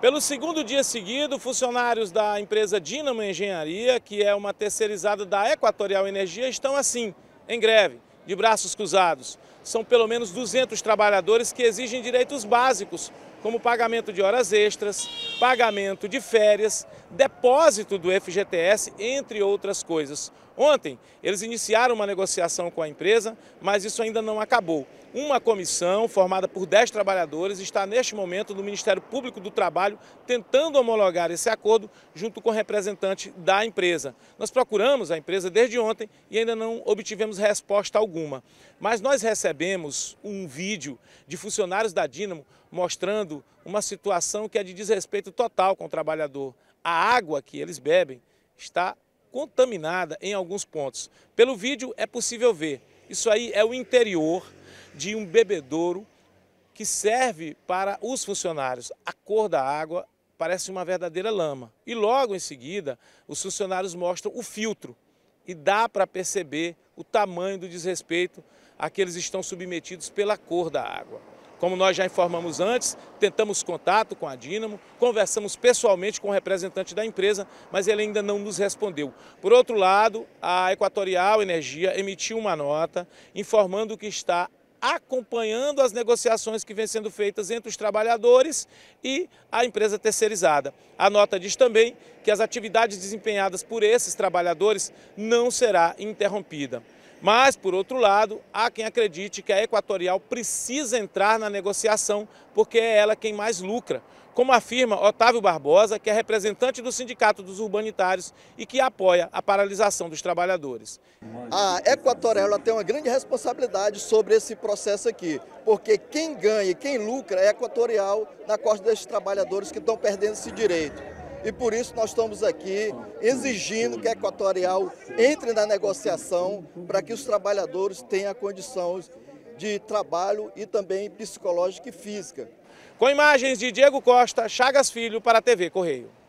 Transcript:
Pelo segundo dia seguido, funcionários da empresa Dinamo Engenharia, que é uma terceirizada da Equatorial Energia, estão assim, em greve, de braços cruzados são pelo menos 200 trabalhadores que exigem direitos básicos, como pagamento de horas extras, pagamento de férias, depósito do FGTS, entre outras coisas. Ontem, eles iniciaram uma negociação com a empresa, mas isso ainda não acabou. Uma comissão formada por 10 trabalhadores está neste momento no Ministério Público do Trabalho tentando homologar esse acordo junto com o representante da empresa. Nós procuramos a empresa desde ontem e ainda não obtivemos resposta alguma. Mas nós recebemos recebemos um vídeo de funcionários da Dínamo mostrando uma situação que é de desrespeito total com o trabalhador. A água que eles bebem está contaminada em alguns pontos. Pelo vídeo é possível ver. Isso aí é o interior de um bebedouro que serve para os funcionários. A cor da água parece uma verdadeira lama. E logo em seguida, os funcionários mostram o filtro e dá para perceber o tamanho do desrespeito a que eles estão submetidos pela cor da água. Como nós já informamos antes, tentamos contato com a Dínamo, conversamos pessoalmente com o representante da empresa, mas ele ainda não nos respondeu. Por outro lado, a Equatorial Energia emitiu uma nota informando que está acompanhando as negociações que vêm sendo feitas entre os trabalhadores e a empresa terceirizada. A nota diz também que as atividades desempenhadas por esses trabalhadores não será interrompida. Mas, por outro lado, há quem acredite que a Equatorial precisa entrar na negociação, porque é ela quem mais lucra, como afirma Otávio Barbosa, que é representante do Sindicato dos Urbanitários e que apoia a paralisação dos trabalhadores. A Equatorial tem uma grande responsabilidade sobre esse processo aqui, porque quem ganha e quem lucra é a Equatorial na costa desses trabalhadores que estão perdendo esse direito e por isso nós estamos aqui exigindo que a Equatorial entre na negociação para que os trabalhadores tenham condições de trabalho e também psicológica e física. Com imagens de Diego Costa, Chagas Filho para a TV Correio.